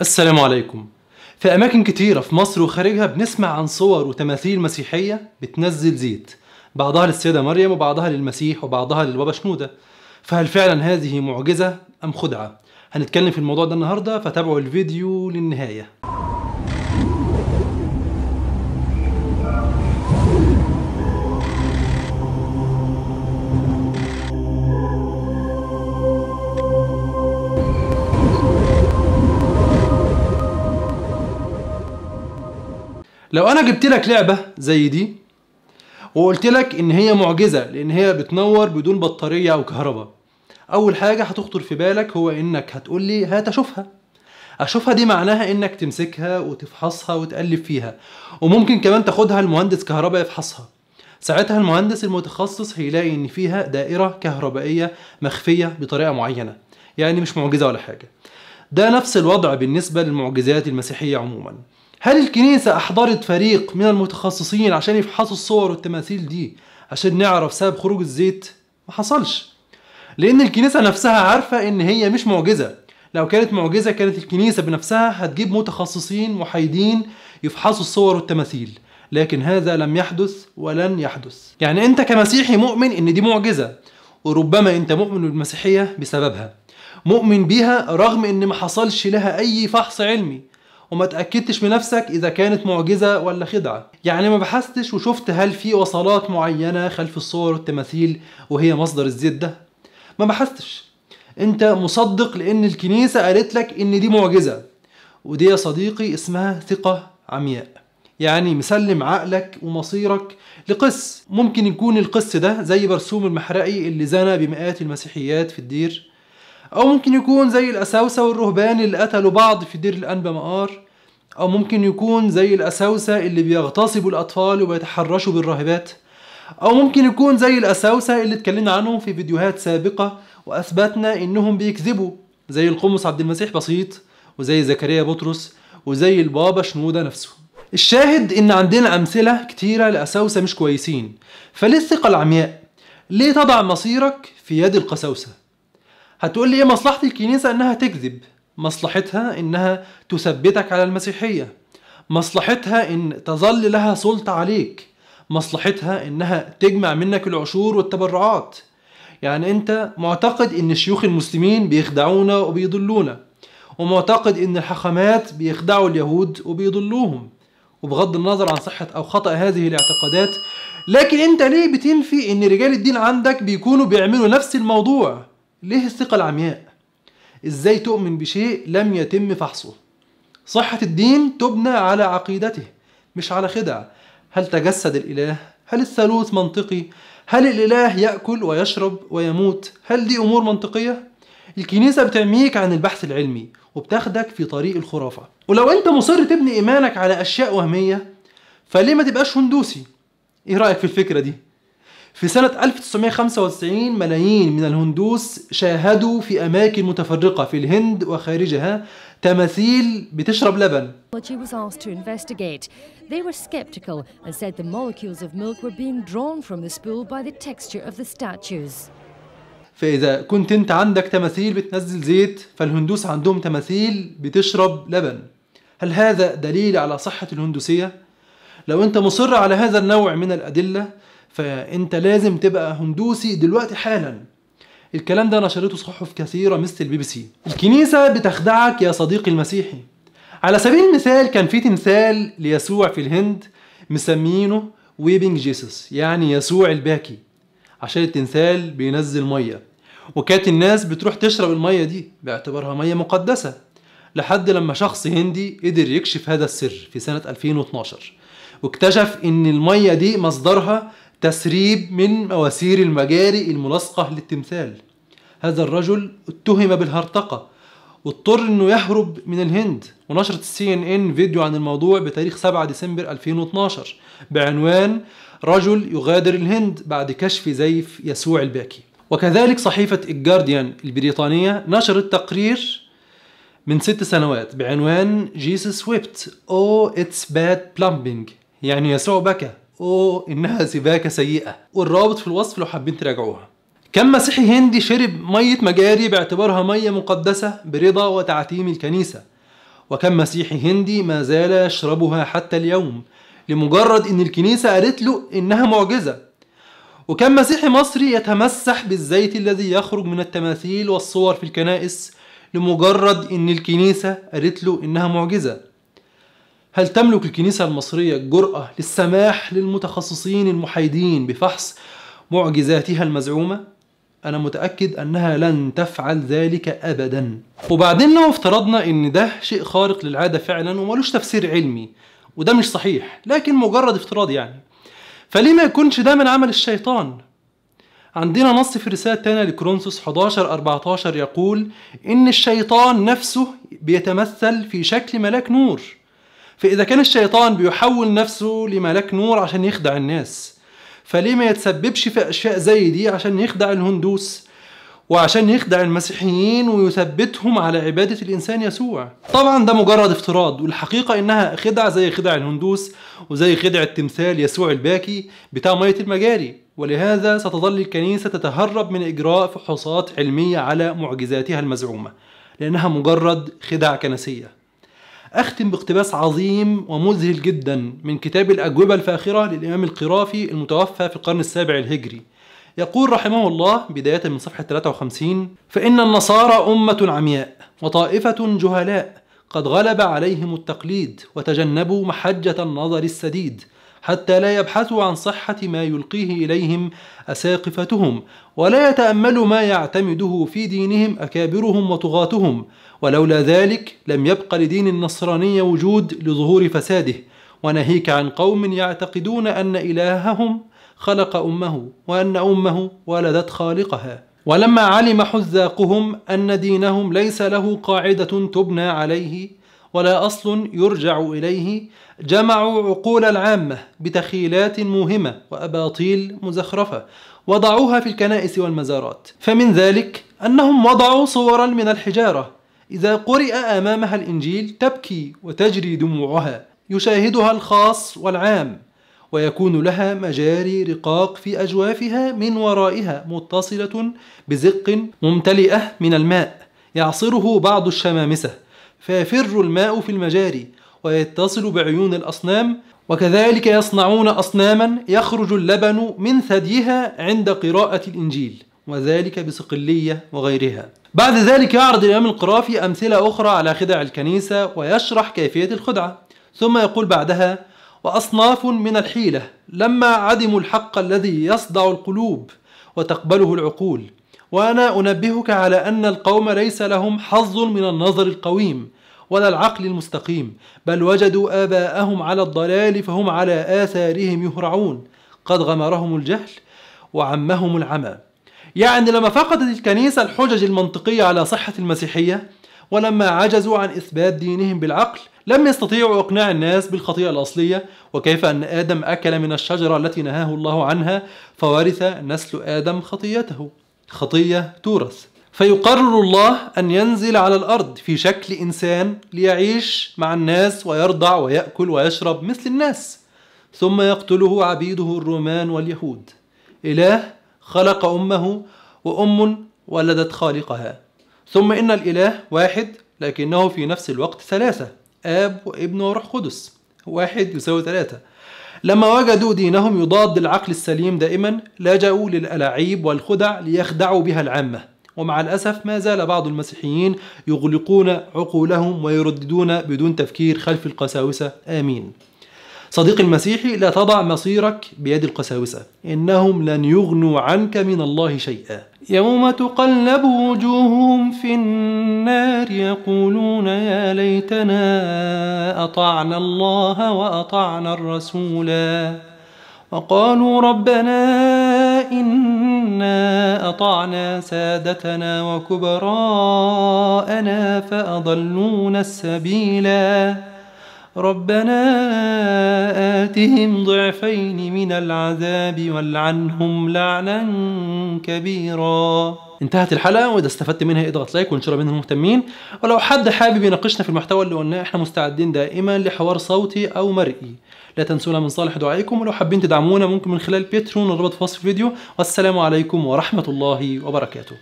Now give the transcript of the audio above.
السلام عليكم في أماكن كتيرة في مصر وخارجها بنسمع عن صور وتماثيل مسيحية بتنزل زيت بعضها للسيدة مريم وبعضها للمسيح وبعضها للبابا شنودة فهل فعلا هذه معجزة أم خدعة؟ هنتكلم في الموضوع ده النهاردة فتابعوا الفيديو للنهاية لو انا جبت لك لعبه زي دي وقلت لك ان هي معجزه لان هي بتنور بدون بطاريه او كهرباء اول حاجه هتخطر في بالك هو انك هتقول لي هات اشوفها اشوفها دي معناها انك تمسكها وتفحصها وتقلب فيها وممكن كمان تاخدها المهندس كهرباء يفحصها ساعتها المهندس المتخصص هيلاقي ان فيها دائره كهربائيه مخفيه بطريقه معينه يعني مش معجزه ولا حاجه ده نفس الوضع بالنسبه للمعجزات المسيحيه عموما هل الكنيسة أحضرت فريق من المتخصصين عشان يفحصوا الصور والتماثيل دي عشان نعرف سبب خروج الزيت؟ ما حصلش لأن الكنيسة نفسها عارفة إن هي مش معجزة لو كانت معجزة كانت الكنيسة بنفسها هتجيب متخصصين محايدين يفحصوا الصور والتماثيل لكن هذا لم يحدث ولن يحدث يعني أنت كمسيحي مؤمن إن دي معجزة وربما أنت مؤمن بالمسيحية بسببها مؤمن بيها رغم إن ما حصلش لها أي فحص علمي وما تأكدتش بنفسك إذا كانت معجزة ولا خدعة يعني ما بحثتش وشفت هل في وصلات معينة خلف الصور والتماثيل وهي مصدر الزيت ده ما بحثتش انت مصدق لان الكنيسة قالت لك ان دي معجزة ودي يا صديقي اسمها ثقة عمياء يعني مسلم عقلك ومصيرك لقس ممكن يكون القس ده زي برسوم المحرقي اللي زنى بمئات المسيحيات في الدير او ممكن يكون زي الاساوسه والرهبان اللي قتلوا بعض في دير الانبا مقار او ممكن يكون زي الاساوسه اللي بيغتصبوا الاطفال وبيتحرشوا بالراهبات او ممكن يكون زي الاساوسه اللي اتكلمنا عنهم في فيديوهات سابقه واثبتنا انهم بيكذبوا زي القمص عبد المسيح بسيط وزي زكريا بطرس وزي البابا شنوده نفسه الشاهد ان عندنا امثله كتيره لاساوسه مش كويسين فليه الثقه العمياء ليه تضع مصيرك في يد القساوسه هتقول لي ايه مصلحة الكنيسة انها تكذب مصلحتها انها تثبتك على المسيحية مصلحتها ان تظل لها سلطة عليك مصلحتها انها تجمع منك العشور والتبرعات يعني انت معتقد ان شيوخ المسلمين بيخدعونا وبيضلونا ومعتقد ان الحاخامات بيخدعوا اليهود وبيضلوهم وبغض النظر عن صحة او خطأ هذه الاعتقادات لكن انت ليه بتنفي ان رجال الدين عندك بيكونوا بيعملوا نفس الموضوع ليه الثقة العمياء؟ ازاي تؤمن بشيء لم يتم فحصه؟ صحة الدين تبنى على عقيدته مش على خدع هل تجسد الإله؟ هل الثالوث منطقي؟ هل الإله يأكل ويشرب ويموت؟ هل دي أمور منطقية؟ الكنيسة بتعميك عن البحث العلمي وبتاخدك في طريق الخرافة ولو أنت مصر تبني إيمانك على أشياء وهمية فليه ما تبقاش هندوسي؟ إيه رأيك في الفكرة دي؟ في سنة 1995 ملايين من الهندوس شاهدوا في أماكن متفرقة في الهند وخارجها تماثيل بتشرب لبن. She was asked to investigate. They were skeptical and said the molecules of milk were being drawn from the spool by the texture of the statues. فإذا كنت أنت عندك تماثيل بتنزل زيت فالهندوس عندهم تماثيل بتشرب لبن. هل هذا دليل على صحة الهندوسية؟ لو أنت مصر على هذا النوع من الأدلة فانت لازم تبقى هندوسي دلوقتي حالا الكلام ده نشرته صحف كثيرة مثل البي بي سي الكنيسة بتخدعك يا صديقي المسيحي على سبيل المثال كان في تمثال ليسوع في الهند مسمينه ويبنج جيسس يعني يسوع الباكي عشان التمثال بينزل مية وكانت الناس بتروح تشرب المية دي باعتبارها مية مقدسة لحد لما شخص هندي قدر يكشف هذا السر في سنة 2012 واكتشف ان المية دي مصدرها تسريب من مواسير المجاري الملاصقة للتمثال هذا الرجل اتهم بالهرطقة واضطر انه يهرب من الهند ونشرت السي ان ان فيديو عن الموضوع بتاريخ 7 ديسمبر 2012 بعنوان رجل يغادر الهند بعد كشف زيف يسوع الباكي وكذلك صحيفة الجارديان البريطانية نشرت تقرير من ست سنوات بعنوان جيسوس ويبت او اتس باد بلامبينج يعني يسوع بكى اوه انها سباكه سيئه والروابط في الوصف لو حابين تراجعوها كم مسيحي هندي شرب ميه مجاري باعتبارها ميه مقدسه برضا وتعتيم الكنيسه وكم مسيحي هندي ما زال يشربها حتى اليوم لمجرد ان الكنيسه قالت له انها معجزه وكم مسيحي مصري يتمسح بالزيت الذي يخرج من التماثيل والصور في الكنائس لمجرد ان الكنيسه قالت له انها معجزه هل تملك الكنيسة المصرية الجرأة للسماح للمتخصصين المحايدين بفحص معجزاتها المزعومة؟ أنا متأكد أنها لن تفعل ذلك أبدا وبعدين لو افترضنا أن ده شيء خارق للعادة فعلا ومالوش تفسير علمي وده مش صحيح لكن مجرد افتراض يعني فليه ما يكونش ده من عمل الشيطان؟ عندنا نص في رسالة تانية لكرونسوس 11 14 يقول إن الشيطان نفسه بيتمثل في شكل ملاك نور فإذا كان الشيطان بيحول نفسه لملاك نور عشان يخدع الناس فليه ما يتسببش في أشياء زي دي عشان يخدع الهندوس وعشان يخدع المسيحيين ويثبتهم على عبادة الإنسان يسوع طبعا ده مجرد افتراض والحقيقة إنها خدعة زي خدع الهندوس وزي خدع التمثال يسوع الباكي بتاع مية المجاري ولهذا ستظل الكنيسة تتهرب من إجراء فحوصات علمية على معجزاتها المزعومة لأنها مجرد خدع كنسية أختم باقتباس عظيم ومذهل جدا من كتاب الأجوبة الفاخرة للإمام القرافي المتوفى في القرن السابع الهجري يقول رحمه الله بداية من صفحة 53 فإن النصارى أمة عمياء وطائفة جهلاء قد غلب عليهم التقليد وتجنبوا محجة النظر السديد حتى لا يبحثوا عن صحة ما يلقيه إليهم أساقفتهم ولا يتأملوا ما يعتمده في دينهم أكابرهم وطغاتهم ولولا ذلك لم يبق لدين النصرانية وجود لظهور فساده وناهيك عن قوم يعتقدون أن إلههم خلق أمه وأن أمه ولدت خالقها ولما علم حذاقهم أن دينهم ليس له قاعدة تبنى عليه ولا أصل يرجع إليه جمعوا عقول العامة بتخيلات موهمة وأباطيل مزخرفة وضعوها في الكنائس والمزارات فمن ذلك أنهم وضعوا صورا من الحجارة إذا قرئ أمامها الإنجيل تبكي وتجري دموعها يشاهدها الخاص والعام ويكون لها مجاري رقاق في أجوافها من ورائها متصلة بزق ممتلئة من الماء يعصره بعض الشمامسة فيفر الماء في المجاري ويتصل بعيون الأصنام وكذلك يصنعون أصناما يخرج اللبن من ثديها عند قراءة الإنجيل وذلك بصقلية وغيرها بعد ذلك يعرض الإمام القرافي أمثلة أخرى على خدع الكنيسة ويشرح كيفية الخدعة ثم يقول بعدها وأصناف من الحيلة لما عدموا الحق الذي يصدع القلوب وتقبله العقول وأنا أنبهك على أن القوم ليس لهم حظ من النظر القويم ولا العقل المستقيم بل وجدوا آباءهم على الضلال فهم على آثارهم يهرعون قد غمرهم الجهل وعمهم العمى يعني لما فقدت الكنيسة الحجج المنطقية على صحة المسيحية ولما عجزوا عن إثبات دينهم بالعقل لم يستطيعوا إقناع الناس بالخطيئة الأصلية وكيف أن آدم أكل من الشجرة التي نهاه الله عنها فورث نسل آدم خطيته خطيه تورث فيقرر الله أن ينزل على الأرض في شكل إنسان ليعيش مع الناس ويرضع ويأكل ويشرب مثل الناس ثم يقتله عبيده الرومان واليهود إله خلق أمه وأم ولدت خالقها ثم إن الإله واحد لكنه في نفس الوقت ثلاثة آب وابن وروح قدس واحد يساوي ثلاثة لما وجدوا دينهم يضاد العقل السليم دائما لجأوا للألاعيب والخدع ليخدعوا بها العامة ومع الأسف ما زال بعض المسيحيين يغلقون عقولهم ويرددون بدون تفكير خلف القساوسة آمين صديقي المسيحي لا تضع مصيرك بيد القساوسة إنهم لن يغنوا عنك من الله شيئا يوم تقلب وجوههم في النار يقولون يا ليتنا أطعنا الله وأطعنا الرسولا وقالوا ربنا إنا أطعنا سادتنا وكبراءنا فأضلونا السبيلاً ربنا آتهم ضعفين من العذاب والعنهم لعنا كبيرا انتهت الحلقه واذا استفدت منها اضغط لايك وانشرها بين المهتمين ولو حد حابب يناقشنا في المحتوى اللي قلناه احنا مستعدين دائما لحوار صوتي او مرئي لا تنسونا من صالح دعائكم ولو حابين تدعمونا ممكن من خلال بيترون الرابط في وصف الفيديو والسلام عليكم ورحمه الله وبركاته